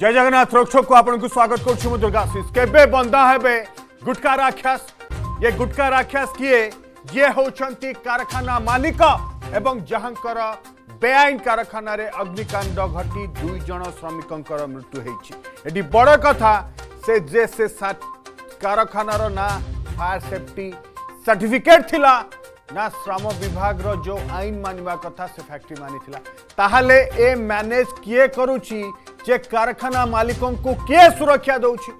जय जगन्नाथ रोकछोक को आपन स्वागत करुछु दुर्गाशीष बंदा हे गुटका राक्षस ये गुटका राक्षस किए ये होचंती कारखाना मालिक एवं जहां बेआईन रे अग्निकाण्ड घटी दुई जन श्रमिक मृत्यु होटी बड़ कथा से जे से कारखानार ना फायर सेफ्टी सर्टिफिकेट थिला ना श्रम विभाग रो जो आईन मानवा कथा से फैक्ट्री मानी ताहले ए मैनेज किए करूची যে কারখানা মালিকঙ্কু কে সুরক্ষা দেউছি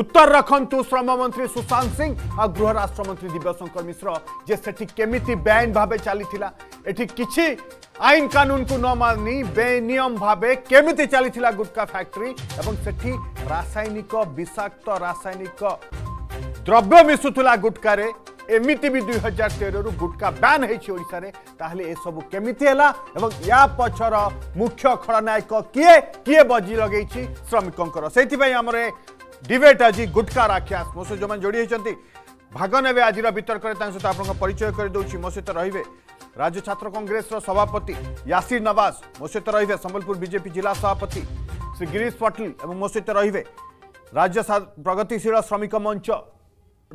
উত্তর রাখন্তু শ্রমমন্ত্রী সুশান্ত সিং আর গৃহ রাষ্ট্রমন্ত্রী দিব্যশঙ্কর মিশ্র যে সেটি কেমিতি বেআইন ভাবে চালিছিলা এটি কিছু আইন কানুনকু ন মানি বেনিয়ম ভাবে কেমিতি চালিছিলা গুটকা ফ্যাক্টরি এবং সেটি রাসায়নিক বিষাক্ত রাসায়নিক द्रव्य मिशुला गुटका एमती भी दुई हजार तेरह गुटका बैन होशारे सब केमी है या पक्षर मुख्य खड़नायक किए किए बजी लगे श्रमिकों से आम डिबेट आज गुटका राखिया मो सहित जो मैंने जोड़ी होती भाग ने आज वितर्क सहित आपचय करदे मो सहित रे राज्य छात्र कंग्रेस सभापति यासीर नवाज मो सहित रे संबलपुर बीजेपी जिला सभापति श्री गिरीश पटेल मो सहित रे राज्य प्रगतिशील श्रमिक मंच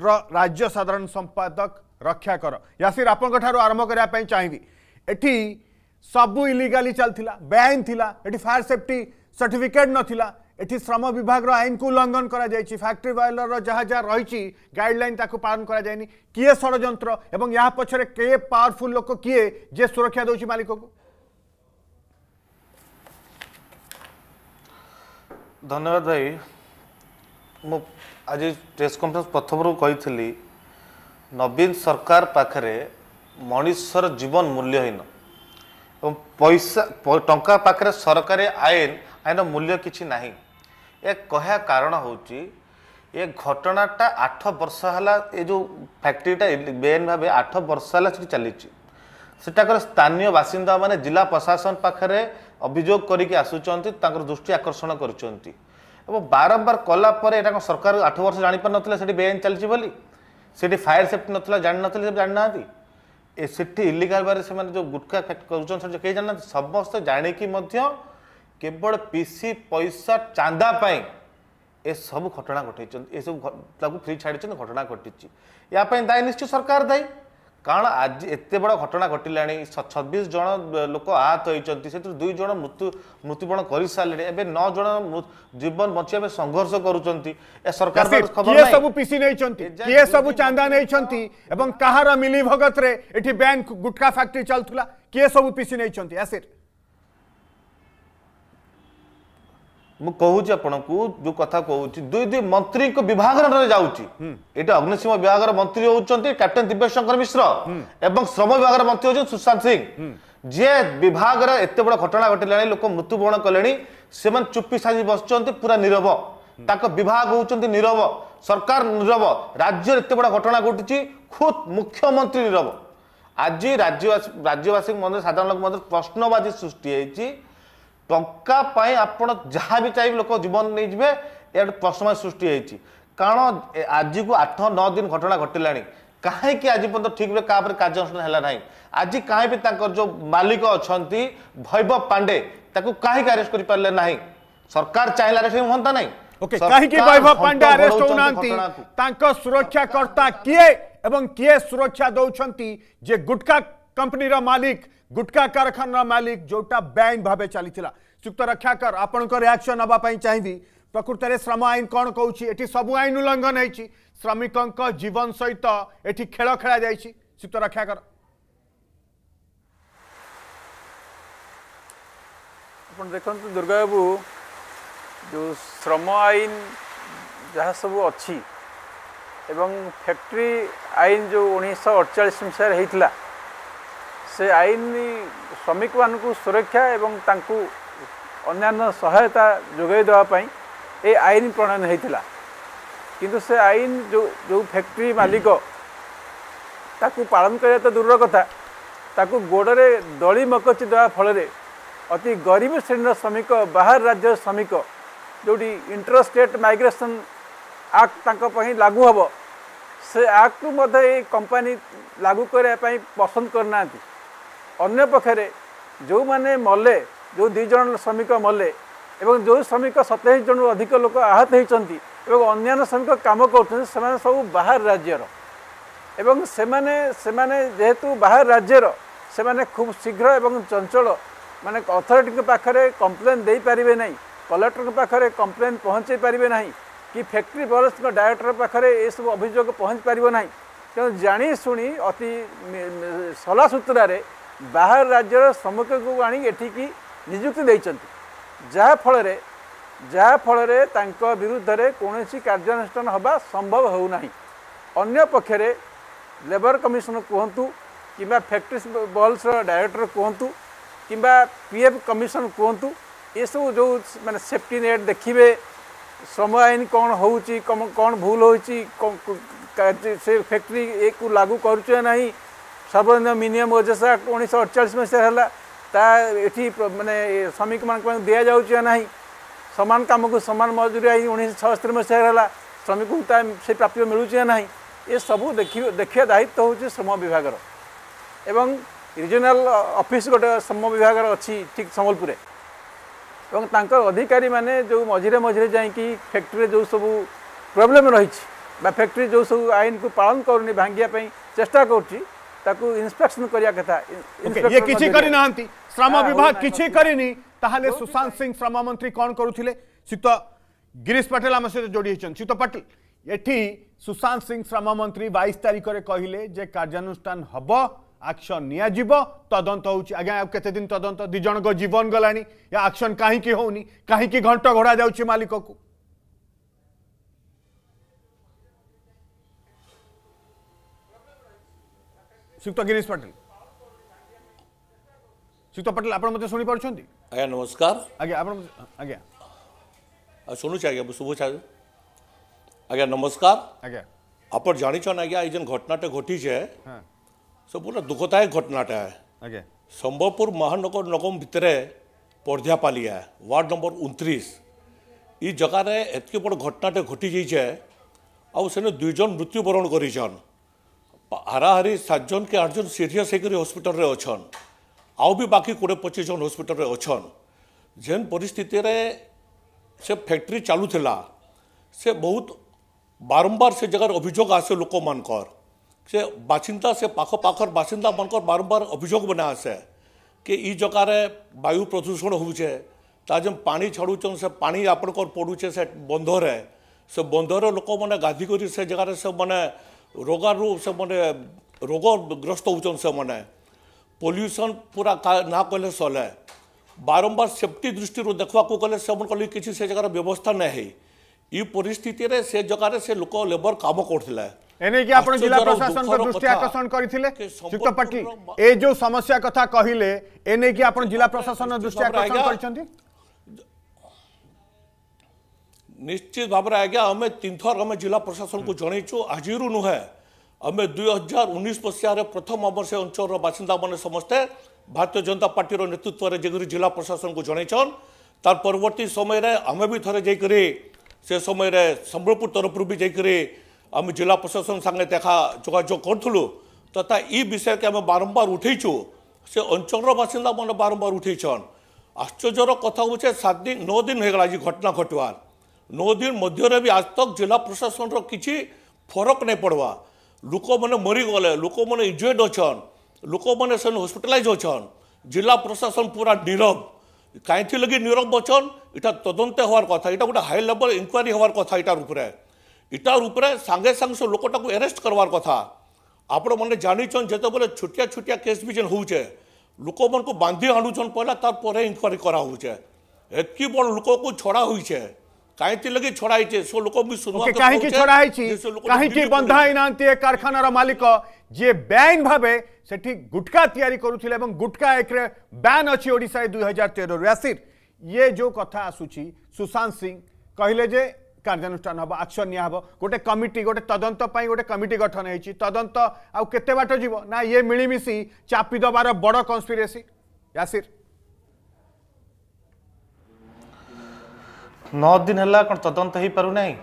राज्य साधारण संपादक रक्षा कर यासिर आपणठार आरंभ करने चाहिए एटी सब इलिगाली चलता बेआईन थी ये फायर सेफ्टी सर्टिफिकेट नाला एटी श्रम विभाग आईन को उल्लंघन कर फैक्ट्री बयलर जहाँ जहाँ रही गाइडलाइन पालन करिए षड़ एवं या पचर किए पावरफुल लोक किए जे सुरक्षा दौर मालिक को धन्यवाद भाई ମୁଁ ଆଜି ପ୍ରେସ୍ କନଫରେନ୍ସ ପ୍ରଥମରୁ କହିଥିଲି ନବୀନ ସରକାର ପାଖରେ ମଣିଷର ଜୀବନ ମୂଲ୍ୟହୀନ ଏବଂ ପଇସା ଟଙ୍କା ପାଖରେ ସରକାରୀ ଆଇନ ଆଇନର ମୂଲ୍ୟ କିଛି ନାହିଁ ଏ କହିବା କାରଣ ହେଉଛି ଏ ଘଟଣାଟା ଆଠ ବର୍ଷ ହେଲା ଏ ଯେଉଁ ଫ୍ୟାକ୍ଟ୍ରିଟା ବେଆଇନ ଭାବେ ଆଠ ବର୍ଷ ହେଲା ସେଠି ଚାଲିଛି ସେଠାକାର ସ୍ଥାନୀୟ ବାସିନ୍ଦାମାନେ ଜିଲ୍ଲା ପ୍ରଶାସନ ପାଖରେ ଅଭିଯୋଗ କରିକି ଆସୁଛନ୍ତି ତାଙ୍କର ଦୃଷ୍ଟି ଆକର୍ଷଣ କରୁଛନ୍ତି ଏବଂ ବାରମ୍ବାର କଲା ପରେ ଏଇଟା କ'ଣ ସରକାର ଆଠ ବର୍ଷ ଜାଣିପାରୁନଥିଲା ସେଠି ବେଆଇନ ଚାଲିଛି ବୋଲି ସେଠି ଫାୟାର ସେଫ୍ଟି ନଥିଲା ଜାଣିନଥିଲେ ସେ ଜାଣିନାହାନ୍ତି ଏ ସେଠି ଇଲିଗାଲ ଭାବରେ ସେମାନେ ଯେଉଁ ଗୁଟ୍ଖା ଫ୍ୟାକ୍ଟ କରୁଛନ୍ତି ସେଠି କେହି ଜାଣିନାହାନ୍ତି ସମସ୍ତେ ଜାଣିକି ମଧ୍ୟ କେବଳ ପିସି ପଇସା ଚାନ୍ଦା ପାଇଁ ଏସବୁ ଘଟଣା ଘଟେଇଛନ୍ତି ଏସବୁ ତାକୁ ଫ୍ରି ଛାଡ଼ିଛନ୍ତି ଘଟଣା ଘଟିଛି ୟା ପାଇଁ ଦାୟୀ ନିଶ୍ଚୟ ସରକାର ଦାୟୀ কারণ আজ এত বড় ঘটনা ঘটলা ছবিশ জন লোক আহত হয়েছেন সে দুই জন মৃত্যু মৃত্যুবরণ করে সারে এবে ন জন জীবন বঞ্চাইয়া সংঘর্ষ করছেন সরকার সব পিসি নিয়ে সব চান্দা নিয়ে এবং কাহার মিলিভগতরে এটি ব্যাঙ্ক গুটকা ফ্যাক্টরি চলুলা কি সব পিসি নিয়ে আসির ମୁଁ କହୁଛି ଆପଣଙ୍କୁ ଯୋଉ କଥା କହୁଛି ଦୁଇ ଦୁଇ ମନ୍ତ୍ରୀଙ୍କ ବିଭାଗରେ ଯାଉଛି ଏଇଟା ଅଗ୍ନିଶୀମ ବିଭାଗର ମନ୍ତ୍ରୀ ହେଉଛନ୍ତି କ୍ୟାପ୍ଟେନ୍ ଦିବ୍ୟଶଙ୍କର ମିଶ୍ର ଏବଂ ଶ୍ରମ ବିଭାଗର ମନ୍ତ୍ରୀ ହେଉଛନ୍ତି ସୁଶାନ୍ତ ସିଂ ଯିଏ ବିଭାଗରେ ଏତେ ବଡ ଘଟଣା ଘଟିଲାଣି ଲୋକ ମୃତ୍ୟୁବରଣ କଲେଣି ସେମାନେ ଚୁପି ସାଜି ବସିଛନ୍ତି ପୁରା ନିରବ ତାଙ୍କ ବିଭାଗ ହେଉଛନ୍ତି ନିରବ ସରକାର ନିରବ ରାଜ୍ୟରେ ଏତେ ବଡ ଘଟଣା ଘଟିଛି ଖୁଦ୍ ମୁଖ୍ୟମନ୍ତ୍ରୀ ନିରବ ଆଜି ରାଜ୍ୟବାସୀ ରାଜ୍ୟବାସୀଙ୍କ ମଧ୍ୟରେ ସାଧାରଣ ଲୋକ ମଧ୍ୟରେ ପ୍ରଶ୍ନବାଜି ସୃଷ୍ଟି ହେଇଛି ଟଙ୍କା ପାଇଁ ଆପଣ ଯାହା ବି ଚାହିଁବେ ଲୋକ ଜୀବନ ନେଇଯିବେ ଏଆଡ଼େ ପ୍ରଶ୍ନମାନ ସୃଷ୍ଟି ହେଇଛି କାରଣ ଆଜିକୁ ଆଠ ନଅ ଦିନ ଘଟଣା ଘଟିଲାଣି କାହିଁକି ଆଜି ପର୍ଯ୍ୟନ୍ତ ଠିକ୍ ଭାବେ କାହା ଉପରେ କାର୍ଯ୍ୟାନୁଷ୍ଠାନ ହେଲା ନାହିଁ ଆଜି କାହିଁ ବି ତାଙ୍କର ଯେଉଁ ମାଲିକ ଅଛନ୍ତି ଭୈବବ ପାଣ୍ଡେ ତାକୁ କାହିଁକି ଆରେଷ୍ଟ କରିପାରିଲେ ନାହିଁ ସରକାର ଚାହିଁଲେ ଆରେଷ୍ଟ ହୁଅନ୍ତା ନାହିଁ କାହିଁକି ବୈଭବ ପାଣ୍ଡେ ଆରେଷ୍ଟ ହଉନାହାନ୍ତି ତାଙ୍କ ସୁରକ୍ଷାକର୍ତ୍ତା କିଏ ଏବଂ କିଏ ସୁରକ୍ଷା ଦେଉଛନ୍ତି ଯେ ଗୁଟକା କମ୍ପାନୀର ମାଲିକ ଗୁଟକା କାରଖାନାର ମାଲିକ ଯେଉଁଟା ବେଆଇନ ଭାବେ ଚାଲିଥିଲା ଯୁକ୍ତ ରକ୍ଷା କର ଆପଣଙ୍କ ରିଆକ୍ସନ୍ ନେବା ପାଇଁ ଚାହିଁବି ପ୍ରକୃତରେ ଶ୍ରମ ଆଇନ କ'ଣ କହୁଛି ଏଠି ସବୁ ଆଇନ ଉଲ୍ଲଙ୍ଘନ ହେଇଛି ଶ୍ରମିକଙ୍କ ଜୀବନ ସହିତ ଏଠି ଖେଳ ଖେଳାଯାଇଛି ଯୁକ୍ତ ରକ୍ଷା କର ଆପଣ ଦେଖନ୍ତୁ ଦୁର୍ଗାବାବୁ ଯେଉଁ ଶ୍ରମ ଆଇନ ଯାହା ସବୁ ଅଛି ଏବଂ ଫ୍ୟାକ୍ଟ୍ରି ଆଇନ ଯେଉଁ ଉଣେଇଶହ ଅଡ଼ଚାଳିଶ ମସିହାରେ ହେଇଥିଲା ସେ ଆଇନ ଶ୍ରମିକମାନଙ୍କୁ ସୁରକ୍ଷା ଏବଂ ତାଙ୍କୁ ଅନ୍ୟାନ୍ୟ ସହାୟତା ଯୋଗାଇ ଦେବା ପାଇଁ ଏ ଆଇନ ପ୍ରଣୟନ ହୋଇଥିଲା କିନ୍ତୁ ସେ ଆଇନ ଯେଉଁ ଯେଉଁ ଫ୍ୟାକ୍ଟ୍ରି ମାଲିକ ତାକୁ ପାଳନ କରିବା ତ ଦୂରର କଥା ତାକୁ ଗୋଡ଼ରେ ଦଳି ମକଚି ଦେବା ଫଳରେ ଅତି ଗରିବ ଶ୍ରେଣୀର ଶ୍ରମିକ ବାହାର ରାଜ୍ୟର ଶ୍ରମିକ ଯେଉଁଠି ଇଣ୍ଟରଷ୍ଟେଟ୍ ମାଇଗ୍ରେସନ୍ ଆକ୍ଟ ତାଙ୍କ ପାଇଁ ଲାଗୁ ହେବ ସେ ଆକ୍ଟକୁ ମଧ୍ୟ ଏ କମ୍ପାନୀ ଲାଗୁ କରିବା ପାଇଁ ପସନ୍ଦ କରିନାହାନ୍ତି ଅନ୍ୟପକ୍ଷରେ ଯେଉଁମାନେ ମଲେ ଯେଉଁ ଦୁଇ ଜଣ ଶ୍ରମିକ ମଲେ ଏବଂ ଯେଉଁ ଶ୍ରମିକ ସତେଇଶ ଜଣରୁ ଅଧିକ ଲୋକ ଆହତ ହୋଇଛନ୍ତି ଏବଂ ଅନ୍ୟାନ୍ୟ ଶ୍ରମିକ କାମ କରୁଛନ୍ତି ସେମାନେ ସବୁ ବାହାର ରାଜ୍ୟର ଏବଂ ସେମାନେ ସେମାନେ ଯେହେତୁ ବାହାର ରାଜ୍ୟର ସେମାନେ ଖୁବ୍ ଶୀଘ୍ର ଏବଂ ଚଞ୍ଚଳ ମାନେ ଅଥରିଟିଙ୍କ ପାଖରେ କମ୍ପ୍ଲେନ୍ ଦେଇପାରିବେ ନାହିଁ କଲେକ୍ଟରଙ୍କ ପାଖରେ କମ୍ପ୍ଲେନ୍ ପହଞ୍ଚାଇ ପାରିବେ ନାହିଁ କି ଫ୍ୟାକ୍ଟ୍ରି ବଲ୍ସଙ୍କ ଡାଇରେକ୍ଟର ପାଖରେ ଏସବୁ ଅଭିଯୋଗ ପହଞ୍ଚିପାରିବ ନାହିଁ ତେଣୁ ଜାଣିଶୁଣି ଅତି ସଲାସୂତ୍ରାରେ ବାହାର ରାଜ୍ୟର ଶ୍ରମିକକୁ ଆଣି ଏଠିକି निजुक्ति जहाँफल जहाँफल विरुद्ध कौन कार्यानुषान हवा संभव होनेपक्ष लेबर कमिशन कहतु कि फैक्ट्री बल्स डायरेक्टर कहतु किंवा पीएफ कमिशन कहतु ये सब जो मैंने सेफ्टी नेट देखिए श्रम आईन कौन हो कौन भूल हो फैक्ट्री ये लागू करुचे सर्वनिम्न मिनिमम वजेसा उन्नीस अड़चाश मसीह ତା ଏଠି ମାନେ ଶ୍ରମିକମାନଙ୍କ ପାଇଁ ଦିଆଯାଉଛି ନାହିଁ ସମାନ କାମକୁ ସମାନ ମଜୁରୀ ଆଇନ ଉଣେଇଶହ ଛଅସ୍ତରୀ ମସିହାରେ ହେଲା ଶ୍ରମିକଙ୍କୁ ତା ସେ ପ୍ରାପ୍ୟ ମିଳୁଛି ନା ନାହିଁ ଏସବୁ ଦେଖି ଦେଖିବା ଦାୟିତ୍ୱ ହେଉଛି ଶ୍ରମ ବିଭାଗର ଏବଂ ରିଜନାଲ ଅଫିସ୍ ଗୋଟେ ଶ୍ରମ ବିଭାଗର ଅଛି ଠିକ୍ ସମ୍ବଲପୁରରେ ଏବଂ ତାଙ୍କର ଅଧିକାରୀମାନେ ଯେଉଁ ମଝିରେ ମଝିରେ ଯାଇକି ଫ୍ୟାକ୍ଟ୍ରିରେ ଯେଉଁ ସବୁ ପ୍ରୋବ୍ଲେମ୍ ରହିଛି ବା ଫ୍ୟାକ୍ଟ୍ରି ଯେଉଁ ସବୁ ଆଇନକୁ ପାଳନ କରୁନି ଭାଙ୍ଗିବା ପାଇଁ ଚେଷ୍ଟା କରୁଛି ताकु इंस्पेक्शन करिया कथा ये किछि करि नहंती श्रम हाँ, विभाग किछि करिनी ताहाले सुशांत सिंह श्रम मंत्री कोन करूथिले सीत गिरीश पटेल आम सहित जोड़ी होती सीत पटेल यी सुशांत सिंह श्रम मंत्री बैश तारीख रे कहले जे कार्यानुष्ठान हम आक्शन निजी तदंत हो कत दिन तदंत दिजण जीवन गला आक्शन कहीं होनी कहीं घंट घोड़ा जा मालिक को শ্রীযুক্ত গিরিশ পাটিল শ্রীযুক্ত পাটিল আপনার মতো শুনিপারুচ্ছন্তি আজ্ঞা নমস্কার আজ্ঞা আপনার আজ্ঞা শুনুছি আজ্ঞা শুভুছি আজ্ঞা নমস্কার আজ্ঞা আপনার জানিছেন আজ্ঞা এই যে ঘটনাটা ঘটিছে হ্যাঁ। সে পুরা দুঃখদায়ক ঘটনাটা আজ্ঞা সম্বলপুর মহানগর নগম ভিতরে পর্ধ্যাপালিয়া ওয়ার্ড নম্বর উনত্রিশ এই জায়গায় এতকি বড় ঘটনাটা ঘটি যাইছে আউ সেনে দুইজন মৃত্যুবরণ করেছেন হারাহারি সাতজন কি আটজন সিরিয়াস হয়ে হসপিটালে অছন আউ বি বাকি কোড়ি পঁচিশ জন হসপিটালে অছন যে পরিস্থিতি সে ফ্যাক্টরি চালু লা সে বহু বারম্বার সে জায়গার অভিযোগ আসে লোক মানকর সে বাসিন্দা সে পাখ পাখর বাসিন্দা মানকর বারম্বার অভিযোগ মানে আসে কি ই জায়গার বায়ু প্রদূষণ হচ্ছে তা যে જેમ પાણી সে સે আপনার পড়ুছে সে বন্ধরে সে বন্ধরে লোক মানে গাধি করে সে জায়গার সে মানে ରୋଗରୁ ସେମାନେ ରୋଗଗ୍ରସ୍ତ ହେଉଛନ୍ ସେମାନେ ପଲ୍ୟୁସନ୍ ପୁରା ନା କହିଲେ ସଲେ ବାରମ୍ବାର ସେଫ୍ଟି ଦୃଷ୍ଟିରୁ ଦେଖିବାକୁ ଗଲେ ସେମାନଙ୍କ ଲାଗି କିଛି ସେ ଜାଗାର ବ୍ୟବସ୍ଥା ନାହିଁ ଏ ପରିସ୍ଥିତିରେ ସେ ଜାଗାରେ ସେ ଲୋକ ଲେବର କାମ କରୁଥିଲେ এনে আপনার জেলা প্রশাসন দৃষ্টি আকর্ষণ করে যুক্ত পাটিল এই যে সমস্যা কথা কহিলেঁ এনে আপনার জেলা প্রশাসন দৃষ্টি আকর্ষণ નિશ્ચિત ભાବରେ ଆଜ୍ଞା ଆମେ ତିନିଥର ଆମେ ଜିଲ୍ଲା ପ୍ରଶାସନକୁ ଜଣେଇଛୁ ଆଜିରୁ ନୁହେଁ ଆମେ ଦୁଇ ହଜାର ଉଣେଇଶ ମସିହାରେ ପ୍ରଥମ ଆମର ସେ ଅଞ୍ଚଳର ବାସିନ୍ଦାମାନେ ସମସ୍ତେ ଭାରତୀୟ ଜନତା ପାର୍ଟିର ନେତୃତ୍ୱରେ ଯାଇକରି ଜିଲ୍ଲା ପ୍ରଶାସନକୁ ଜଣେଇଛନ୍ ତାର ପରବର୍ତ୍ତୀ ସମୟରେ ଆମେ ବି ଥରେ ଯାଇକରି ସେ ସମୟରେ ସମ୍ବଲପୁର ତରଫରୁ ବି ଯାଇକରି ଆମେ ଜିଲ୍ଲା ପ୍ରଶାସନ ସାଙ୍ଗେ ଦେଖା ଯୋଗାଯୋଗ କରୁଥିଲୁ ତଥା ଇ ବିଷୟକେ ଆମେ ବାରମ୍ବାର ଉଠେଇଛୁ ସେ ଅଞ୍ଚଳର ବାସିନ୍ଦାମାନେ ବାରମ୍ବାର ଉଠେଇଛନ୍ ଆଶ୍ଚର୍ଯ୍ୟର କଥା ହଉଛେ ସାତ ଦିନ ନଅ ଦିନ ହେଇଗଲା ଆଜି ଘଟଣା ଘଟବାର नौ दिन मध्य भी आज तक जिला प्रशासन किसी फरक नहीं पड़वा लोक मैंने मरीगले लोक मैंने इंजुर्ड अछन लोक मैंने से हस्पिटालाइज अछन जिला प्रशासन पूरा नीरव कहीं लगी नीरव अछन इटा तदंत हवार कथा इटा गोटे हाई लेवल इनक्वारी हवार कथा इटार उपरे इटार उपरे सांगे सांगे से लोकटा को एरेस्ट करवार कथा आपण मैंने जो जितेबाला छोटिया छोटिया केस भी जेन होचे लोक मन को बांधि आणुचन पहला तार इनक्वारी कराचे एतकी बड़ लोक को छड़ा होचे કાંઈથી લગી છોડાય છે સો લોકો બી સુનવા કાંઈથી છોડાય છે કાંઈથી બંધાઈ નાંતી એ કારખાનાર માલિક જે બેન ભાવે સેઠી ગુટકા તૈયારી કરુથિલે એવં ગુટકા એકરે બેન અછી ઓડિશા 2013 રુ યાસીર ये जो कथा आसूची सुशांत सिंह कहले जे କାର୍ଯ୍ୟାନୁଷ୍ଠାନ ହେବ ଆକ୍ସନ୍ ନିଆହେବ ଗୋଟେ କମିଟି ଗୋଟେ ତଦନ୍ତ ପାଇଁ ଗୋଟେ କମିଟି ଗଠନ ହେଇଛି ତଦନ୍ତ ଆଉ କେତେ ବାଟ ଯିବ ନା ଇଏ ମିଳିମିଶି ଚାପି ଦେବାର ବଡ଼ କନ୍ସପିରେସି ୟାସିର ନଅ ଦିନ ହେଲା କ'ଣ ତଦନ୍ତ ହେଇପାରୁନାହିଁ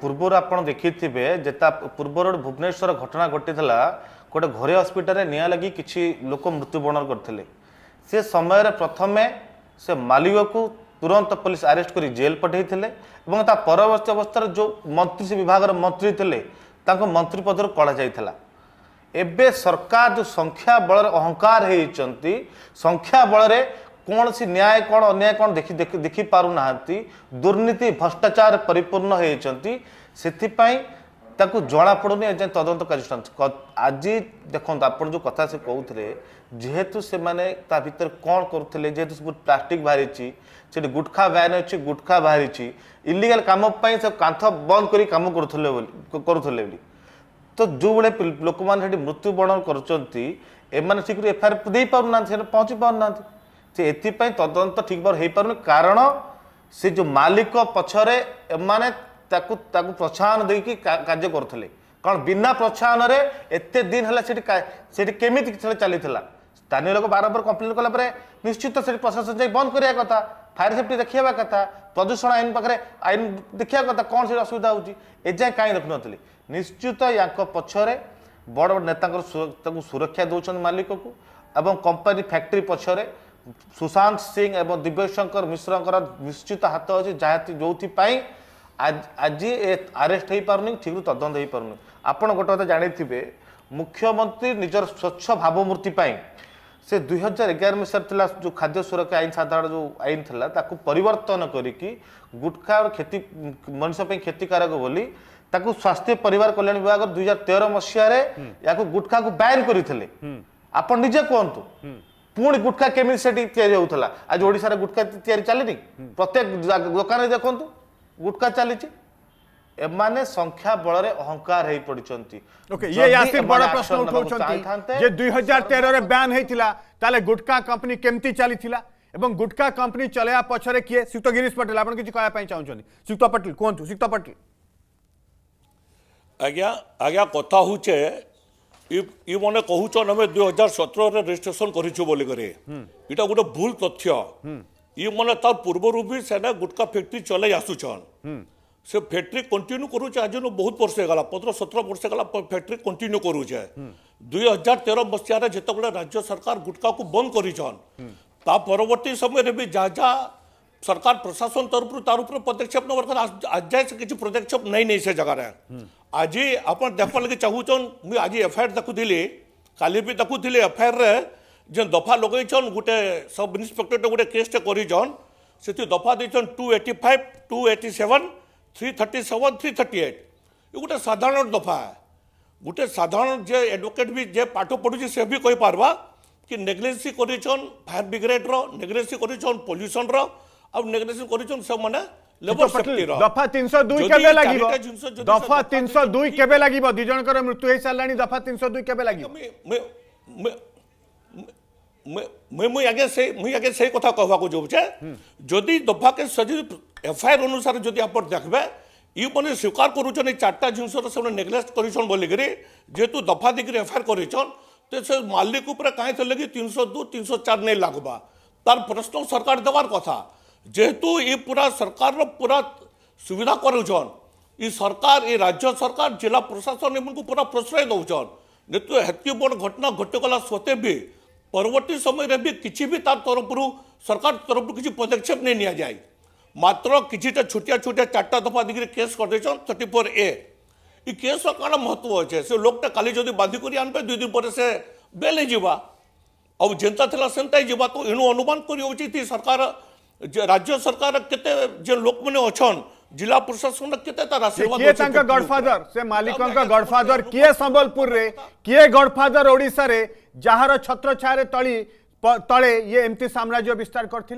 ପୂର୍ବରୁ ଆପଣ ଦେଖିଥିବେ ଯେ ତା ପୂର୍ବରୁ ଗୋଟେ ଭୁବନେଶ୍ୱର ଘଟଣା ଘଟିଥିଲା ଗୋଟେ ଘରେ ହସ୍ପିଟାଲରେ ନିଆଁ ଲାଗି କିଛି ଲୋକ ମୃତ୍ୟୁବରଣ କରିଥିଲେ ସେ ସମୟରେ ପ୍ରଥମେ ସେ ମାଲିକକୁ ତୁରନ୍ତ ପୋଲିସ ଆରେଷ୍ଟ କରି ଜେଲ୍ ପଠାଇଥିଲେ ଏବଂ ତା ପରବର୍ତ୍ତୀ ଅବସ୍ଥାରେ ଯେଉଁ ମନ୍ତ୍ରୀ ସେ ବିଭାଗର ମନ୍ତ୍ରୀ ଥିଲେ ତାଙ୍କୁ ମନ୍ତ୍ରୀ ପଦରୁ କଢ଼ାଯାଇଥିଲା ଏବେ ସରକାର ଯେଉଁ ସଂଖ୍ୟା ବଳରେ ଅହଙ୍କାର ହେଇଛନ୍ତି ସଂଖ୍ୟା ବଳରେ କୌଣସି ନ୍ୟାୟ କ'ଣ ଅନ୍ୟାୟ କ'ଣ ଦେଖି ଦେଖିପାରୁନାହାନ୍ତି ଦୁର୍ନୀତି ଭ୍ରଷ୍ଟାଚାର ପରିପୂର୍ଣ୍ଣ ହୋଇଛନ୍ତି ସେଥିପାଇଁ ତାକୁ ଜଣାପଡ଼ୁନି ଏଯାଏଁ ତଦନ୍ତ କାର୍ଯ୍ୟାନୁଷ୍ଠାନ ଆଜି ଦେଖନ୍ତୁ ଆପଣ ଯେଉଁ କଥା ସେ କହୁଥିଲେ ଯେହେତୁ ସେମାନେ ତା ଭିତରେ କ'ଣ କରୁଥିଲେ ଯେହେତୁ ସବୁ ପ୍ଲାଷ୍ଟିକ୍ ବାହାରିଛି ସେଠି ଗୁଟଖା ଭ୍ୟାନ୍ ଅଛି ଗୁଟଖା ବାହାରିଛି ଇଲିଗାଲ କାମ ପାଇଁ ସେ କାନ୍ଥ ବନ୍ଦ କରି କାମ କରୁଥିଲେ ବୋଲି କରୁଥିଲେ ବୋଲି ତ ଯେଉଁଭଳିଆ ଲୋକମାନେ ସେଠି ମୃତ୍ୟୁବରଣ କରୁଛନ୍ତି ଏମାନେ ଠିକ୍ରୁ ଏଫ୍ଆଇଆର୍ ଦେଇପାରୁନାହାନ୍ତି ସେଠି ପହଞ୍ଚି ପାରୁନାହାନ୍ତି ସେ ଏଥିପାଇଁ ତଦନ୍ତ ଠିକ୍ ଭାବରେ ହେଇପାରୁନି କାରଣ ସେ ଯେଉଁ ମାଲିକ ପଛରେ ଏମାନେ ତାକୁ ତାକୁ ପ୍ରୋତ୍ସାହନ ଦେଇକି କାର୍ଯ୍ୟ କରୁଥିଲେ କାରଣ ବିନା ପ୍ରୋତ୍ସାହନରେ ଏତେ ଦିନ ହେଲା ସେଠି ସେଠି କେମିତି ସେଠି ଚାଲିଥିଲା ସ୍ଥାନୀୟ ଲୋକ ବାରମ୍ବାର କମ୍ପ୍ଲେନ୍ କଲା ପରେ ନିଶ୍ଚିତ ସେଠି ପ୍ରଶାସନ ଯାଇ ବନ୍ଦ କରିବା କଥା ଫାୟାର ସେଫ୍ଟି ଦେଖିବା କଥା ପ୍ରଦୂଷଣ ଆଇନ ପାଖରେ ଆଇନ ଦେଖିବା କଥା କ'ଣ ସେଠି ଅସୁବିଧା ହେଉଛି ଏଯାଏଁ କାହିଁ ରଖୁନଥିଲି ନିଶ୍ଚିତ ୟାଙ୍କ ପଛରେ ବଡ଼ ବଡ଼ ନେତାଙ୍କର ତାଙ୍କୁ ସୁରକ୍ଷା ଦେଉଛନ୍ତି ମାଲିକକୁ ଏବଂ କମ୍ପାନୀ ଫ୍ୟାକ୍ଟ୍ରି ପଛରେ ସୁଶାନ୍ତ ସିଂ ଏବଂ ଦିବ୍ୟଶଙ୍କର ମିଶ୍ରଙ୍କର ନିଶ୍ଚିତ ହାତ ଅଛି ଯାହାତି ଯେଉଁଥିପାଇଁ ଆଜି ଏ ଆରେଷ୍ଟ ହେଇପାରୁନି ଠିକ୍ରୁ ତଦନ୍ତ ହେଇପାରୁନି ଆପଣ ଗୋଟେ କଥା ଜାଣିଥିବେ ମୁଖ୍ୟମନ୍ତ୍ରୀ ନିଜର ସ୍ୱଚ୍ଛ ଭାବମୂର୍ତ୍ତି ପାଇଁ ସେ ଦୁଇ ହଜାର ଏଗାର ମସିହାରେ ଥିଲା ଯେଉଁ ଖାଦ୍ୟ ସୁରକ୍ଷା ଆଇନ ସାଧାରଣ ଯେଉଁ ଆଇନ ଥିଲା ତାକୁ ପରିବର୍ତ୍ତନ କରିକି ଗୁଟ୍ଖାର କ୍ଷତି ମଣିଷ ପାଇଁ କ୍ଷତିକାରକ ବୋଲି ତାକୁ ସ୍ୱାସ୍ଥ୍ୟ ପରିବାର କଲ୍ୟାଣ ବିଭାଗ ଦୁଇ ହଜାର ତେର ମସିହାରେ ଏହାକୁ ଗୁଟ୍ଖାକୁ ବ୍ୟାନ୍ କରିଥିଲେ ଆପଣ ନିଜେ କୁହନ୍ତୁ पुणी गुटखा केमी या आज ओडार गुटखा या चली प्रत्येक दोकान देखु गुटखा चली संख्या बल अहंकार ओके कंपनी केमती चली गुटका कंपनी चलया पचरे किए सुक्त गिरीश पटेल आपकी कहना सुक्त पटेल कहतु सुक्त पटेल आज्ञा आज्ञा कथा हूचे ଇମାନେ କହୁଛନ୍ ଆମେ ଦୁଇ ହଜାର ସତରରେ ରେଜିଷ୍ଟ୍ରେସନ୍ କରିଛୁ ବୋଲିକରି ଇଟା ଗୋଟେ ଭୁଲ ତଥ୍ୟ ଇମାନେ ତାର ପୂର୍ବରୁ ବି ସେନେ ଗୁଟକା ଫ୍ୟାକ୍ଟ୍ରି ଚଲେଇ ଆସୁଛନ୍ ସେ ଫ୍ୟାକ୍ଟ୍ରି କଣ୍ଟିନ୍ୟୁ କରୁଛେ ଆଜିନୁ ବହୁତ ବର୍ଷ ହେଇଗଲା ପନ୍ଦର ସତର ବର୍ଷ ହେଇଗଲା ଫ୍ୟାକ୍ଟ୍ରି କଣ୍ଟିନ୍ୟୁ କରୁଛେ ଦୁଇ ହଜାର ତେର ମସିହାରେ ଯେତେବେଳେ ରାଜ୍ୟ ସରକାର ଗୁଟକାକୁ ବନ୍ଦ କରିଛନ୍ ତା ପରବର୍ତ୍ତୀ ସମୟରେ ବି ଯାହା ଯାହା सरकार પ્રશાસન તરફનું તારું પર પદક્ષેપનો વરખત આજે କିଛି ପଦକ୍ଷେପ ନାଇଁ ନେଇ ସେ ଜାଗାରେ ଆଜି ଆପଣ ଦେଖ୍ବାର୍ ଲାଗି ଚାହୁଁଛନ୍ ମୁଇଁ ଆଜି ଏଫଆଇଆର୍ ଦେଖୁଥିଲି କାଲି ବି ଦେଖୁଥିଲି ଏଫଆଇଆର୍ରେ ଯେନ୍ ଦଫା ଲଗେଇଛନ୍ ଗୋଟେ ସବ୍ ଇନ୍ସପେକ୍ଟରଟେ ଗୋଟେ କେସ୍ଟେ କରିଛନ୍ ସେଠି ଦଫା ଦେଇଛନ୍ two eighty five two eighty seven three thirty seven three thirty eight এ গোটে সাধারণ দফা গোটে সাধারণ যে এডভোকেট বি যে পাঠ পড়ুছে সে বি কইপারবা কি নেগলেন্সি করেছন ফায়ার ব্রিগেডর নেগলেন্সি করেছন পল্যুসনর तो आउ हम्म। नेगोशिएशन स्वीकार करूचो ने चारटा जिंसर से नेगोशिएट करिचोन बोली करे जेतु दफा दिग मालिक तार प्रश्न सरकार देवार कथा જેહેતુ એ પૂરા સરકારનો પૂરા સુવિધા କରୁଛନ୍ ଇ ସରକାର ଇ ରାଜ୍ୟ ସରକାର ଜିଲ୍ଲା ପ୍ରଶାସନ ଏମାନଙ୍କୁ ପୁରା ପ୍ରଶ୍ରୟ ଦେଉଛନ୍ ଯେହେତୁ ହେତ୍କି ବଡ଼ ଘଟଣା ଘଟିଗଲା ସତ୍ତ୍ୱେ ବି ପରବର୍ତ୍ତୀ ସମୟରେ ବି କିଛି ବି ତା ତରଫରୁ ସରକାର ତରଫରୁ କିଛି ପଦକ୍ଷେପ ନେଇ ନିଆଯାଏ ମାତ୍ର କିଛିଟା ଛୋଟିଆ ଛୋଟିଆ ଚାରିଟା ଦଫା ଦେଇକିରି କେସ୍ କରିଦେଇଛନ୍ ଥର୍ଟି ଫୋର୍ ଏ ଇ କେସ୍ର କାଣା ମହତ୍ଵ ଅଛେ ସେ ଲୋକଟା କାଲି ଯଦି ବାନ୍ଧିକରି ଆଣିବେ ଦୁଇ ଦିନ ପରେ ସେ ବେଲ୍ ହେଇଯିବା ଆଉ ଯେନ୍ତା ଥିଲା ସେନ୍ତା ହେଇଯିବା ତ ଏଣୁ ଅନୁମାନ କରି ହେଉଛି ସରକାର राज्य सरकार के लोक मैंने जिला प्रशासन गडफादर से मालिक गडफादर किए सम्बलपुर किए गडफादर ओडार जार छत छाये तली तले ये एमती साम्राज्य विस्तार करते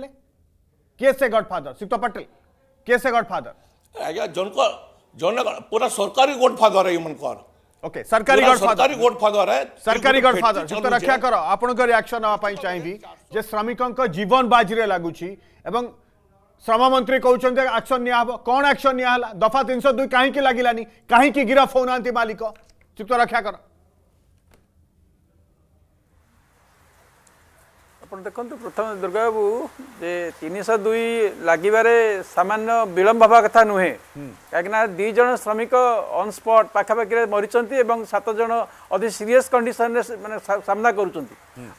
किए से गडफादर सीत पटेल किए से गडफादर आज्ञा जन जन पूरा सरकारी गडफादर है इमान ओके सरकारी सरकारी गडफादर सरकारी गडफादर रक्षा कर आपण रियाक्शन चाहिए जे श्रमिकों जीवन बाजी लगुच्छी एवं श्रम मंत्री कौन आक्शन निब कौन आक्शन निला दफा तीन सौ दुई कहीं लगलानी कहीं गिरफ्त हो मालिक चित्त तो रक्षा कर ଆପଣ ଦେଖନ୍ତୁ ପ୍ରଥମେ ଦୁର୍ଗା ବାବୁ ଯେ ତିନିଶହ ଦୁଇ ଲାଗିବାରେ ସାମାନ୍ୟ ବିଳମ୍ବ ହେବା କଥା ନୁହେଁ କାହିଁକିନା ଦୁଇ ଜଣ ଶ୍ରମିକ ଅନ୍ ସ୍ପଟ୍ ପାଖାପାଖିରେ ମରିଛନ୍ତି ଏବଂ ସାତ ଜଣ ଅତି ସିରିୟସ୍ କଣ୍ଡିସନରେ ମାନେ ସାମ୍ନା କରୁଛନ୍ତି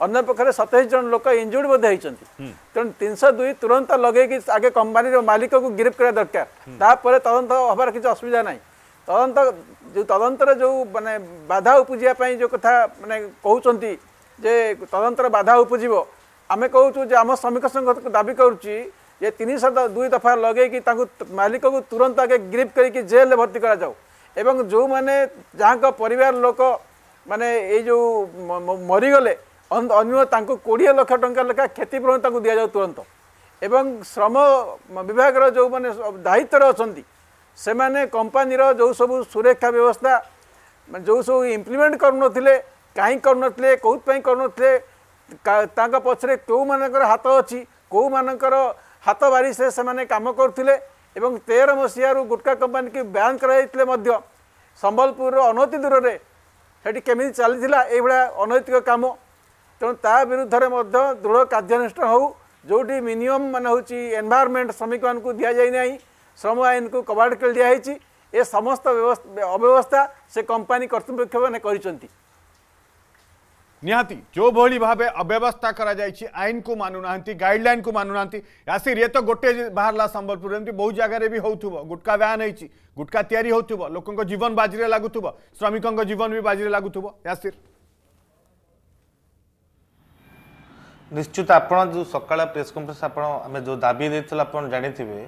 ଅନ୍ୟପକ୍ଷରେ ସତେଇଶ ଜଣ ଲୋକ ଇଞ୍ଜୁର୍ଡ଼ ମଧ୍ୟ ହେଇଛନ୍ତି ତେଣୁ ତିନିଶହ ଦୁଇ ତୁରନ୍ତ ଲଗେଇକି ଆଗେ କମ୍ପାନୀର ମାଲିକକୁ ଗିରଫ କରିବା ଦରକାର ତାପରେ ତଦନ୍ତ ହେବାର କିଛି ଅସୁବିଧା ନାହିଁ ତଦନ୍ତ ଯେଉଁ ତଦନ୍ତରେ ଯେଉଁ ମାନେ ବାଧା ଉପୁଜିବା ପାଇଁ ଯେଉଁ କଥା ମାନେ କହୁଛନ୍ତି ଯେ ତଦନ୍ତର ବାଧା ଉପୁଜିବ ଆମେ କହୁଛୁ ଯେ ଆମ ଶ୍ରମିକ ସଂଘ ଦାବି କରୁଛି ଯେ ତିନିଶହ ଦୁଇ ଦଫା ଲଗେଇକି ତାଙ୍କୁ ମାଲିକକୁ ତୁରନ୍ତ ଆଗେ ଗ୍ରିପ୍ କରିକି ଜେଲ୍ରେ ଭର୍ତ୍ତି କରାଯାଉ ଏବଂ ଯେଉଁମାନେ ଯାହାଙ୍କ ପରିବାର ଲୋକ ମାନେ ଏଇ ଯେଉଁ ମରିଗଲେ ଅନ୍ୟ ତାଙ୍କୁ କୋଡ଼ିଏ ଲକ୍ଷ ଟଙ୍କା ଲେଖା କ୍ଷତିପୂରଣ ତାଙ୍କୁ ଦିଆଯାଉ ତୁରନ୍ତ ଏବଂ ଶ୍ରମ ବିଭାଗର ଯେଉଁମାନେ ଦାୟିତ୍ୱରେ ଅଛନ୍ତି ସେମାନେ କମ୍ପାନୀର ଯେଉଁ ସବୁ ସୁରକ୍ଷା ବ୍ୟବସ୍ଥା ଯେଉଁ ସବୁ ଇମ୍ପ୍ଲିମେଣ୍ଟ କରୁନଥିଲେ କାହିଁକି କରୁନଥିଲେ କେଉଁଥିପାଇଁ କରୁନଥିଲେ ତାଙ୍କ ପଛରେ କେଉଁମାନଙ୍କର ହାତ ଅଛି କେଉଁମାନଙ୍କର ହାତ ବାରିସରେ ସେମାନେ କାମ କରୁଥିଲେ ଏବଂ ତେର ମସିହାରୁ ଗୁଟକା କମ୍ପାନୀକୁ ବ୍ୟାନ୍ କରାଯାଇଥିଲେ ମଧ୍ୟ ସମ୍ବଲପୁରର ଅନତି ଦୂରରେ ସେଠି କେମିତି ଚାଲିଥିଲା ଏଇଭଳିଆ ଅନୈତିକ କାମ ତେଣୁ ତା ବିରୁଦ୍ଧରେ ମଧ୍ୟ ଦୃଢ଼ କାର୍ଯ୍ୟାନୁଷ୍ଠାନ ହେଉ ଯେଉଁଠି ମିନିମମ୍ ମାନେ ହେଉଛି ଏନ୍ଭାରମେଣ୍ଟ ଶ୍ରମିକମାନଙ୍କୁ ଦିଆଯାଇ ନାହିଁ ଶ୍ରମ ଆଇନକୁ କବାଡ଼ ଖେଳି ଦିଆହେଇଛି ଏ ସମସ୍ତ ଅବ୍ୟବସ୍ଥା ସେ କମ୍ପାନୀ କର୍ତ୍ତୃପକ୍ଷମାନେ କରିଛନ୍ତି ନିହାତି ଯେଉଁଭଳି ଭାବେ ଅବ୍ୟବସ୍ଥା କରାଯାଇଛି ଆଇନକୁ ମାନୁନାହାନ୍ତି ଗାଇଡ଼ଲାଇନକୁ ମାନୁନାହାନ୍ତି ଆସିରେ ତ ଗୋଟେ ବାହାରିଲା ସମ୍ବଲପୁର ଏମିତି ବହୁ ଜାଗାରେ ବି ହେଉଥିବ ଗୁଟକା ବ୍ୟାନ୍ ହେଇଛି ଗୁଟକା ତିଆରି ହେଉଥିବ ଲୋକଙ୍କ ଜୀବନ ବାଜିରେ ଲାଗୁଥିବ ଶ୍ରମିକଙ୍କ ଜୀବନ ବି ବାଜିରେ ଲାଗୁଥିବ ୟାସିର ନିଶ୍ଚିତ ଆପଣ ଯେଉଁ ସକାଳ ପ୍ରେସ୍ କନଫରେନ୍ସ ଆପଣ ଆମେ ଯେଉଁ ଦାବି ଦେଇଥିଲୁ ଆପଣ ଜାଣିଥିବେ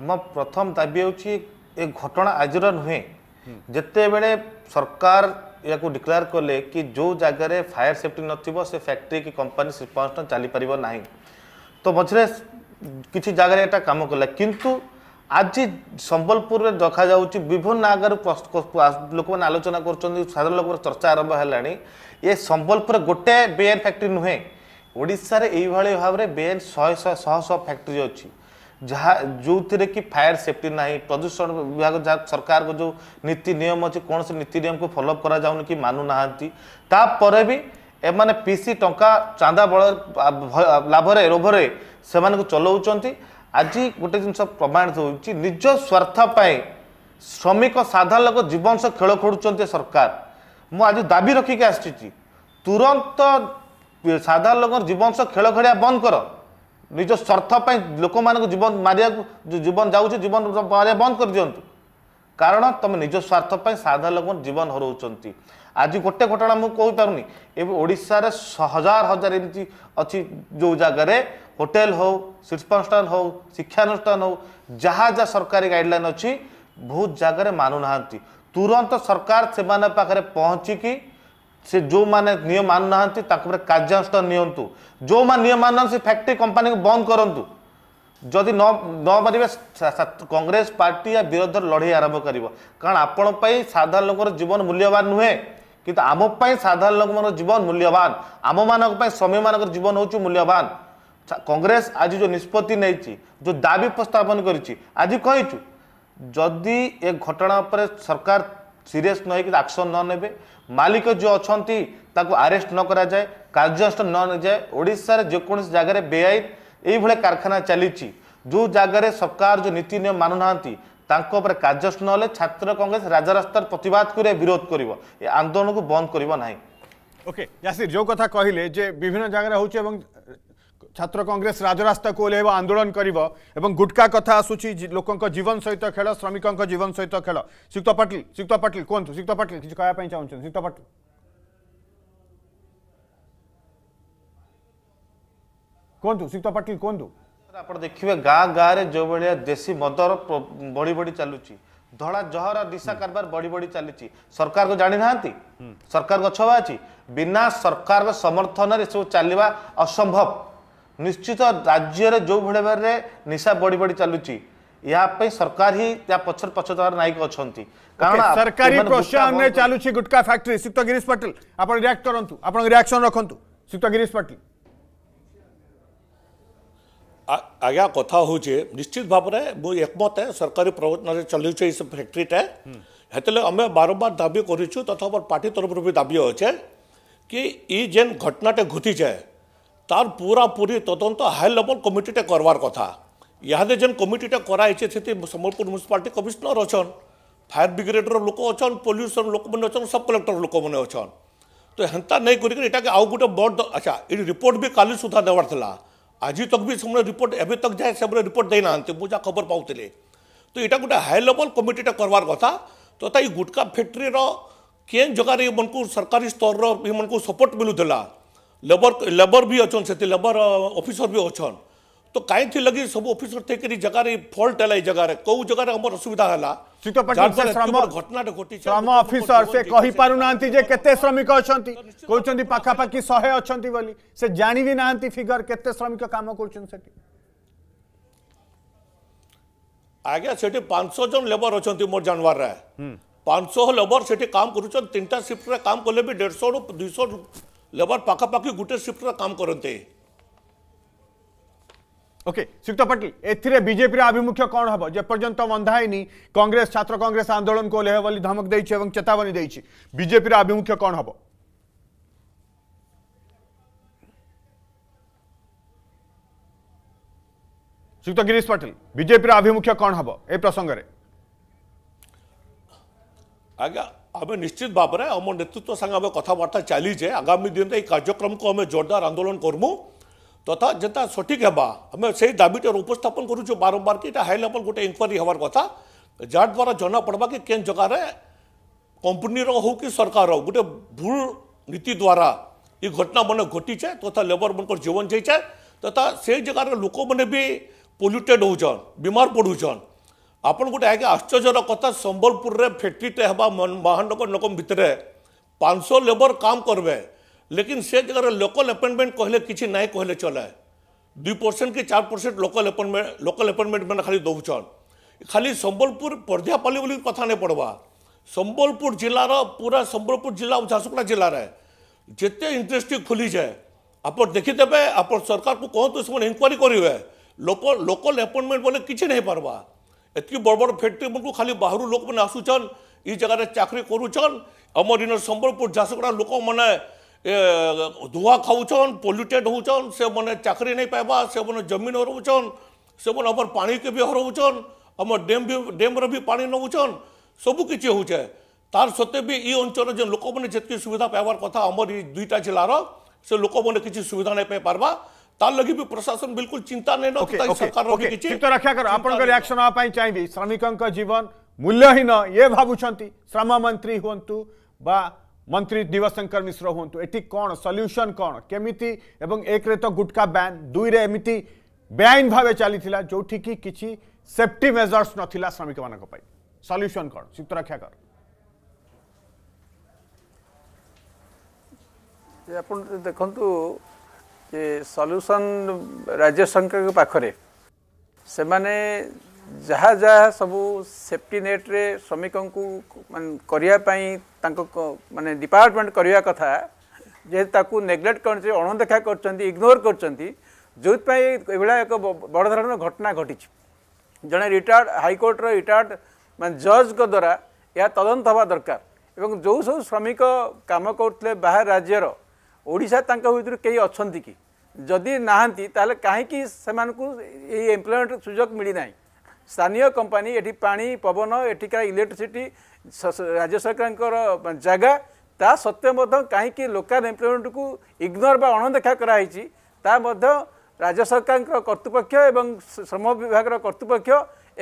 ଆମ ପ୍ରଥମ ଦାବି ହେଉଛି ଏ ଘଟଣା ଆଜିର ନୁହେଁ ଯେତେବେଳେ ସରକାର या डिक्लेयर कले कि जो जगह फायर सेफ्टी ना से फैक्ट्री कि कंपानी शिल्प अनुष्ठान चली पार ना तो मझे कि जगह ये कम कला कि आज सम्बलपुर देखा जा विभिन्न आगर लोक मैंने आलोचना करण लोक चर्चा आरंभ है ये सम्बलपुर गोटे बेआईन फैक्ट्री नुहे ओडार यही भाव में बेआईन शह शह शह फैक्ट्री अच्छी ଯାହା ଯେଉଁଥିରେ କି ଫାୟାର ସେଫ୍ଟି ନାହିଁ ପ୍ରଦୂଷଣ ବିଭାଗ ଯାହା ସରକାରଙ୍କ ଯେଉଁ ନୀତି ନିୟମ ଅଛି କୌଣସି ନୀତି ନିୟମକୁ ଫଲୋଅପ୍ କରାଯାଉନି କି ମାନୁନାହାନ୍ତି ତାପରେ ବି ଏମାନେ ପିସି ଟଙ୍କା ଚାନ୍ଦା ବଳ ଲାଭରେ ରୋଭରେ ସେମାନଙ୍କୁ ଚଲାଉଛନ୍ତି ଆଜି ଗୋଟେ ଜିନିଷ ପ୍ରମାଣିତ ହେଉଛି ନିଜ ସ୍ୱାର୍ଥ ପାଇଁ ଶ୍ରମିକ ସାଧାରଣ ଲୋକ ଜୀବନଶ ଖେଳ ଖେଳୁଛନ୍ତି ସରକାର ମୁଁ ଆଜି ଦାବି ରଖିକି ଆସିଛି ତୁରନ୍ତ ସାଧାରଣ ଲୋକଙ୍କ ଜୀବନଶ ଖେଳ ଖେଳିବା ବନ୍ଦ କର ନିଜ ସ୍ୱାର୍ଥ ପାଇଁ ଲୋକମାନଙ୍କୁ ଜୀବନ ମାରିବାକୁ ଜୀବନ ଯାଉଛି ଜୀବନ ମାରିବା ବନ୍ଦ କରିଦିଅନ୍ତୁ କାରଣ ତୁମେ ନିଜ ସ୍ୱାର୍ଥ ପାଇଁ ସାଧା ଲୋକମାନେ ଜୀବନ ହରଉଛନ୍ତି ଆଜି ଗୋଟେ ଘଟଣା ମୁଁ କହିପାରୁନି ଏବେ ଓଡ଼ିଶାରେ ହଜାର ହଜାର ଏମିତି ଅଛି ଯେଉଁ ଜାଗାରେ ହୋଟେଲ ହେଉ ଶିଳ୍ପାନୁଷ୍ଠାନ ହେଉ ଶିକ୍ଷାନୁଷ୍ଠାନ ହେଉ ଯାହା ଯାହା ସରକାରୀ ଗାଇଡ଼ଲାଇନ୍ ଅଛି ବହୁତ ଜାଗାରେ ମାନୁନାହାନ୍ତି ତୁରନ୍ତ ସରକାର ସେମାନଙ୍କ ପାଖରେ ପହଞ୍ଚିକି ସେ ଯେଉଁମାନେ ନିୟମ ମାନୁନାହାନ୍ତି ତାଙ୍କ ଉପରେ କାର୍ଯ୍ୟାନୁଷ୍ଠାନ ନିଅନ୍ତୁ ଯେଉଁମାନେ ନିୟମ ମାନୁନାହାନ୍ତି ସେ ଫ୍ୟାକ୍ଟ୍ରି କମ୍ପାନୀକୁ ବନ୍ଦ କରନ୍ତୁ ଯଦି ନ ନ ପାରିବେ କଂଗ୍ରେସ ପାର୍ଟି ୟା ବିରୋଧରେ ଲଢ଼େଇ ଆରମ୍ଭ କରିବ କାରଣ ଆପଣଙ୍କ ପାଇଁ ସାଧାରଣ ଲୋକର ଜୀବନ ମୂଲ୍ୟବାନ ନୁହେଁ କିନ୍ତୁ ଆମ ପାଇଁ ସାଧାରଣ ଲୋକମାନଙ୍କ ଜୀବନ ମୂଲ୍ୟବାନ ଆମମାନଙ୍କ ପାଇଁ ଶ୍ରମିକମାନଙ୍କର ଜୀବନ ହେଉଛି ମୂଲ୍ୟବାନ କଂଗ୍ରେସ ଆଜି ଯେଉଁ ନିଷ୍ପତ୍ତି ନେଇଛି ଯେଉଁ ଦାବି ଉପସ୍ଥାପନ କରିଛି ଆଜି କହିଛୁ ଯଦି ଏ ଘଟଣା ଉପରେ ସରକାର সিরিয়াস নহেকি আকশন ন নেবে মালিক যে অনেক তাকে আরেস্ট ন করা যায় কার্যানুষ্ঠান ন নিয়ে ওড়শার যেকোন জায়গায় বেআইন এইভাবে কারখানা চালিছি যে জায়গায় সরকার যে নীতি নিয়ম মানু না ତାଙ୍କ ଉପରେ କାର୍ଯ୍ୟାନୁଷ୍ଠାନ ହେଲେ ଛାତ୍ର କଂଗ୍ରେସ ରାଜରାସ୍ତାର ପ୍ରତିବାଦ କରିବା ବିରୋଧ କରିବ ଏ ଆନ୍ଦୋଳନକୁ ବନ୍ଦ କରିବ ନାହିଁ ଓକେ ୟାସିର ଯେଉଁ କଥା କହିଲେ ଯେ ବିଭିନ୍ନ ଜାଗାରେ ହେଉଛି ଏବଂ ছাত্র কংগ্রেস রাজরাস্তা ওহ্লাইব আন্দোলন করব এবং গুটকা কথা আসুচি লোক জীবন সহিত খেল শ্রমিক জীবন সহিত খেল সিক্ত পাটিল সিক্ত পাটিল কুহতু সিক্ত পাটিল কিছু কয়া চাহুন সিক্ত পাটিল କୁହନ୍ତୁ ସିକ୍ତ ପାଟିଲ କୁହନ୍ତୁ ଆପଣ ଦେଖିବେ ଗାଁ ଗାଁରେ ଯେଉଁ ଭଳିଆ ଦେଶୀ ମଦର ବଢ଼ି ବଢ଼ି ଚାଲୁଛି ଧଳା ଜହର ଦିଶା କାରବାର ବଢ଼ି ବଢ଼ି ଚାଲିଛି ସରକାରକୁ ଜାଣିନାହାନ୍ତି ସରକାର ଗଛ ଅଛି ବିନା ସରକାରଙ୍କ ସମର୍ଥନରେ ଏସବୁ ଚାଲିବା ଅସମ୍ଭବ निश्चित राज्य जो भाव में निशा बढ़ी बढ़ी चलू यहाँ सरकार ही पचर पचर नायक अच्छा कारण सरकारी गुटका फैक्ट्री सीत गिरीश पटेल रियाक्ट रियाक्शन रखु सीत गिरीश पटेल आज्ञा कथा हूँ निश्चित भाव में मुझे एकमत सरकारी प्रवचन चलुचे फैक्ट्रीटे हेतु आम बारंबार दाबी करुँ पार्टी तरफ भी दाबी अच्छे कि ये घटनाटे घुटीचे तार पूरा पूरी तदंत हाई लेवल कमिटीटे करवार कथा इहादे जेन कमिटीटे कराई से समबलपुर म्यूनिशिपाल कमिशनर अच्छे फायर ब्रिगेडर लोक अच्छे पल्यूसन लोक मैंने अच्छा सब कलेक्टर लोक मैंने अच्छा तो हेन्ता नहीं करके गोटे बड़ अच्छा ये रिपोर्ट भी काली सुधा देवार था आज तक भी समय रिपोर्ट एवं तक जाए से रिपोर्ट देना मुझे खबर पाते तो यहाँ गोटे हाई लेवल कमिटीटे करवार कथा तथा तो ये गुटका फैक्ट्री रेन जगार ये मन को सरकारी स्तर ये सपोर्ट मिलूला लेबर लेबर भी अच्छे तो तो से लेबर ऑफिसर भी अच्छे तो कहीं थी लगी सब ऑफिसर थे कि जगह रे फॉल्ट है लाई जगह रे कोई जगह रे हमारा सुविधा है ला श्रीत पट्टनायक श्रम घटनाटे घटी श्रम ऑफिसर से कहीं पर पारु नांती जे कितने श्रमिक आ कोई कहउछंती पाखा पाकी पाखी आ अछंती वाली से जानी भी ना नांती फिगर कितने श्रमिक का काम करछन सेठी आज्ञा सेटी 500 जन लेबर अछंती मोर जानवार रे 500 लेबर सेठी काम करूछन तीनटा शिफ्ट रे काम करले भी 150 200 लेबर पाखापाखि गोटे सिफ्टर काम करते ओके सुक्त पाटिल एथिरे बीजेपी आभिमुख्य कौन हम जपर्यंत बंधा है कांग्रेस छात्र कांग्रेस आंदोलन को ओल्ह बोली धमक दे चेतावनी दे बीजेपी आभिमुख्य कौन हम सुक्त गिरीश पटेल बीजेपी आभिमुख्य कौन हम ए प्रसंग में आज्ञा आम निश्चित भाव में आम नेतृत्व तो आम कथबार्ता चलीजे आगामी दिन में कार्यक्रम को आम जोरदार आंदोलन करमु तथा तो जेता सठिक है आम से दाबीटार उपस्थापन करूँ बारंबार कि हाई लेवल गोटे इनक्वारी हबार कथा जार जना पड़वा कि के जगार कंपनी हो कि सरकार हो गोटे भूल नीति द्वारा ये घटना मैंने घटीचे तथा लेबर मन जीवन जाइए तथा से जगार लोक मैंने भी पोल्यूटेड होमार बीमार आप गोटे आज आश्चर्य कथा सम्बलपुर फैक्ट्रीटे हवा महानगर निगम भितर पाँच लेबर काम करवे लेकिन से जगह लोकल एपॉइंटमेंट कहले कि ना कहले चले दुई परसेंट कि चार percent local appointment local appointment मैंने खाली दौन खाली सम्बलपुर पर्ध्यापाली बोली कथा नहीं पड़वा सम्बलपुर जिलार पूरा सम्बलपुर जिला झारसुगुड़ा में जिते इंडस्ट्री खुली जाए आप देखीदे आप सरकार को कहतु से इनक्वारी करेंगे लोकल एपॉइंटमेंट बोले किसी नहीं पार्बा ଏତିକି ବଡ଼ ବଡ଼ ଫ୍ୟାକ୍ଟ୍ରିମାନଙ୍କୁ ଖାଲି ବାହାରୁ ଲୋକମାନେ ଆସୁଛନ୍ ଇ ଜାଗାରେ ଚାକିରି କରୁଛନ୍ ଆମର ଇନ ସମ୍ବଲପୁର ଝାରସୁଗୁଡ଼ା ଲୋକମାନେ ଧୁଆ ଖାଉଛନ୍ ପଲ୍ୟୁଟେଡ୍ ହଉଛନ୍ ସେମାନେ ଚାକିରି ନାଇଁ ପାଇବା ସେମାନେ ଜମିନ ହରଉଛନ୍ ସେମାନେ ଆମର ପାଣିକେ ବି ହରଉଛନ୍ ଆମର ଡ୍ୟାମ୍ ବି ଡ୍ୟାମ୍ର ବି ପାଣି ନେଉଛନ୍ ସବୁ କିଛି ହଉଛେ ତାର ସତ୍ତ୍ୱେ ବି ଇ ଅଞ୍ଚଳର ଯେନ୍ ଲୋକମାନେ ଯେତିକି ସୁବିଧା ପାଇବାର କଥା ଆମର ଇ ଦୁଇଟା ଜିଲ୍ଲାର ସେ ଲୋକମାନେ କିଛି ସୁବିଧା ନାଇଁ ପାଇପାରବା रियाक्शन तो चाहिए जीवन मूल्यहीन ये भावुंट श्रम मंत्री हूँ बा मंत्री दिवशंकर मिश्र हूँ ये कौन सल्यूशन कौन केमी एक तो गुटका बैन दुई रे एमती बेआईन भाव चली जो कि सेफ्टी मेजर्स नाला श्रमिक मानी सल्यूशन कौन चित्त रक्षा कर देखु ଯେ ସଲ୍ୟୁସନ୍ ରାଜ୍ୟ ସରକାରଙ୍କ ପାଖରେ ସେମାନେ ଯାହା ଯାହା ସବୁ ସେଫ୍ଟି ନେଟ୍ରେ ଶ୍ରମିକଙ୍କୁ ମାନେ କରିବା ପାଇଁ ତାଙ୍କ ମାନେ ଡିପାର୍ଟମେଣ୍ଟ କରିବା କଥା ଯେହେତୁ ତାକୁ ନେଗ୍ଲେକ୍ଟ କରୁଛନ୍ତି ଅଣଦେଖା କରୁଛନ୍ତି ଇଗ୍ନୋର କରୁଛନ୍ତି ଯେଉଁଥିପାଇଁ ଏଭଳିଆ ଏକ ବଡ଼ ଧରଣର ଘଟଣା ଘଟିଛି ଜଣେ ରିଟାର୍ଡ଼ ହାଇକୋର୍ଟର ରିଟାର୍ଡ଼ ମାନେ ଜଜ୍ଙ୍କ ଦ୍ୱାରା ଏହା ତଦନ୍ତ ହେବା ଦରକାର ଏବଂ ଯେଉଁ ସବୁ ଶ୍ରମିକ କାମ କରୁଥିଲେ ବାହାର ରାଜ୍ୟର ଓଡ଼ିଶା ତାଙ୍କ ଭିତରୁ କେହି ଅଛନ୍ତି କି ଯଦି ନାହାନ୍ତି ତାହେଲେ କାହିଁକି ସେମାନଙ୍କୁ ଏଇ ଏମ୍ପ୍ଲୟମେଣ୍ଟ ସୁଯୋଗ ମିଳିନାହିଁ ସ୍ଥାନୀୟ କମ୍ପାନୀ ଏଠି ପାଣି ପବନ ଏଠିକା ଇଲେକ୍ଟ୍ରିସିଟି ରାଜ୍ୟ ସରକାରଙ୍କର ଜାଗା ତା ସତ୍ତ୍ୱେ ମଧ୍ୟ କାହିଁକି ଲୋକାଲ ଏମ୍ପ୍ଲୟମେଣ୍ଟକୁ ଇଗ୍ନୋର ବା ଅଣଦେଖା କରାହେଇଛି ତା ମଧ୍ୟ ରାଜ୍ୟ ସରକାରଙ୍କର କର୍ତ୍ତୃପକ୍ଷ ଏବଂ ଶ୍ରମ ବିଭାଗର କର୍ତ୍ତୃପକ୍ଷ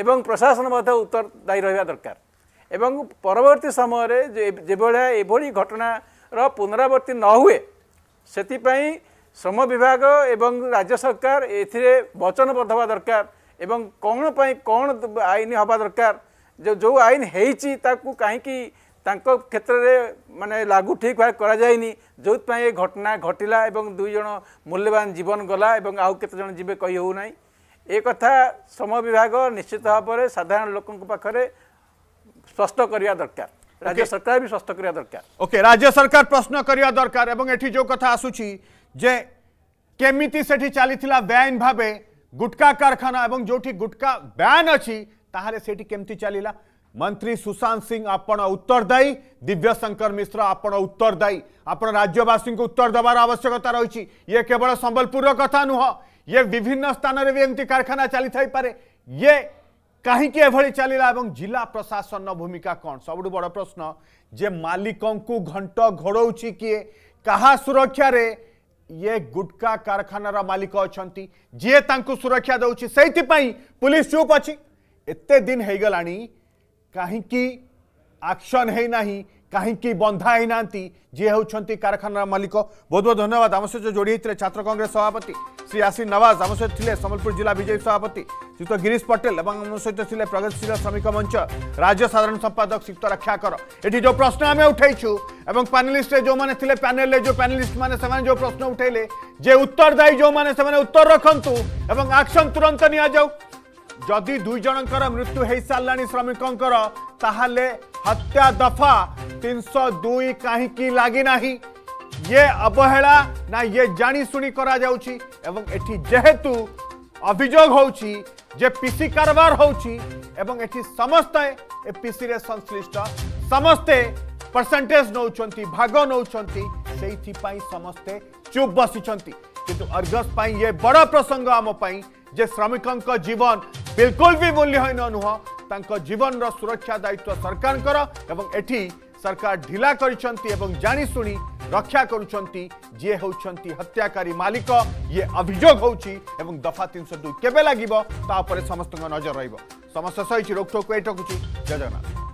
ଏବଂ ପ୍ରଶାସନ ମଧ୍ୟ ଉତ୍ତରଦାୟୀ ରହିବା ଦରକାର ଏବଂ ପରବର୍ତ୍ତୀ ସମୟରେ ଯେଭଳିଆ ଏଭଳି ଘଟଣାର ପୁନରାବର୍ତ୍ତି ନ ହୁଏ ସେଥିପାଇଁ ଶ୍ରମ ବିଭାଗ ଏବଂ ରାଜ୍ୟ ସରକାର ଏଥିରେ ବଚନବଦ୍ଧ ହେବା ଦରକାର ଏବଂ କ'ଣ ପାଇଁ କ'ଣ ଆଇନ ହେବା ଦରକାର ଯେଉଁ ଆଇନ ହେଇଛି ତାକୁ କାହିଁକି ତାଙ୍କ କ୍ଷେତ୍ରରେ ମାନେ ଲାଗୁ ଠିକ୍ ଭାବେ କରାଯାଇନି ଯେଉଁଥିପାଇଁ ଏ ଘଟଣା ଘଟିଲା ଏବଂ ଦୁଇ ଜଣ ମୂଲ୍ୟବାନ ଜୀବନ ଗଲା ଏବଂ ଆଉ କେତେଜଣ ଯିବେ କହି ହେଉନାହିଁ ଏ କଥା ଶ୍ରମ ବିଭାଗ ନିଶ୍ଚିତ ଭାବରେ ସାଧାରଣ ଲୋକଙ୍କ ପାଖରେ ସ୍ପଷ୍ଟ କରିବା ଦରକାର राज्य सरकार भी स्वस्थ करा दरकार ओके राज्य सरकार प्रश्न करा दरकार एवं एठी जो कथा आसुची जे केमिति सेठी चलीथिला बेआईन भाबे गुटका कारखाना एवं जोठी गुटका बैन अछि ताहाले सेठी केमति चलीला मंत्री सुशांत सिंह आपण उत्तरदायी दिव्य शंकर मिश्र आपण उत्तरदायी आपण राज्यवासी को उत्तर देवार आवश्यकता रही ये केवल संबलपुर कथा नुह ये विभिन्न स्थान में भी एमती कारखाना चली थे ये कहीं चल रहा जिला प्रशासन भूमिका कौन सब बड़ प्रश्न जे मालिक को घंट घोड़ी किए क्या सुरक्षा रे ये गुटका कारखाना मालिक अच्छा जे सुरक्षा से पुलिस चुप अच्छी एत दिन हो गला कहीं आक्शन है ना କାହିଁକି ବନ୍ଧା ହେଇନାହାନ୍ତି ଯିଏ ହେଉଛନ୍ତି କାରଖାନାର ମାଲିକ ବହୁତ ବହୁତ ଧନ୍ୟବାଦ ଆମ ସହିତ ଯୋଡ଼ି ହେଇଥିଲେ ଛାତ୍ର କଂଗ୍ରେସ ସଭାପତି ଶ୍ରୀ ଆଶିଷ ନୱାଜ ଆମ ସହିତ ଥିଲେ ସମ୍ବଲପୁର ଜିଲ୍ଲା ବିଜେପି ସଭାପତି ଶ୍ରୀଯୁକ୍ତ ଗିରିଶ ପଟେଲ ଏବଂ ଆମ ସହିତ ଥିଲେ ପ୍ରଗତିଶୀଳ ଶ୍ରମିକ ମଞ୍ଚ ରାଜ୍ୟ ସାଧାରଣ ସମ୍ପାଦକ ଶ୍ରୀଯୁକ୍ତ ରକ୍ଷାକର ଏଠି ଯେଉଁ ପ୍ରଶ୍ନ ଆମେ ଉଠାଇଛୁ ଏବଂ ପ୍ୟାନେଲିଷ୍ଟରେ ଯେଉଁମାନେ ଥିଲେ ପ୍ୟାନେଲରେ ଯେଉଁ ପ୍ୟାନେଲିଷ୍ଟମାନେ ସେମାନେ ଯେଉଁ ପ୍ରଶ୍ନ ଉଠାଇଲେ ଯେ ଉତ୍ତରଦାୟୀ ଯେଉଁମାନେ ସେମାନେ ଉତ୍ତର ରଖନ୍ତୁ ଏବଂ ଆକ୍ସନ୍ ତୁରନ୍ତ ନିଆଯାଉ ଯଦି ଦୁଇ ଜଣଙ୍କର ମୃତ୍ୟୁ ହୋଇସାରିଲାଣି ଶ୍ରମିକଙ୍କର ताहले हत्या दफा तीन सौ दुई कहीं लगिना ये अवहेला ना ये जाशुणी करेहेतु अभोग हो पीसी कारबार एवं हो समस्त ए पीसी रे संश्लिष्ट समस्ते परसेंटेज नौ भाग नौ से समस्ते चुप बसी किंतु अर्गस ये बड़ प्रसंग आम पाई जे श्रमिकों जीवन बिल्कुल भी मूल्यहीन नुह जीवन रुरक्षा दायित्व सरकार सरकार ढिला जाशुणी रक्षा करिए होती हत्याकारी मालिक ये अभोग हो दफा तीन सौ दुई के लागव समस्त नजर रह समस्या सही रोकटोक जगन्नाथ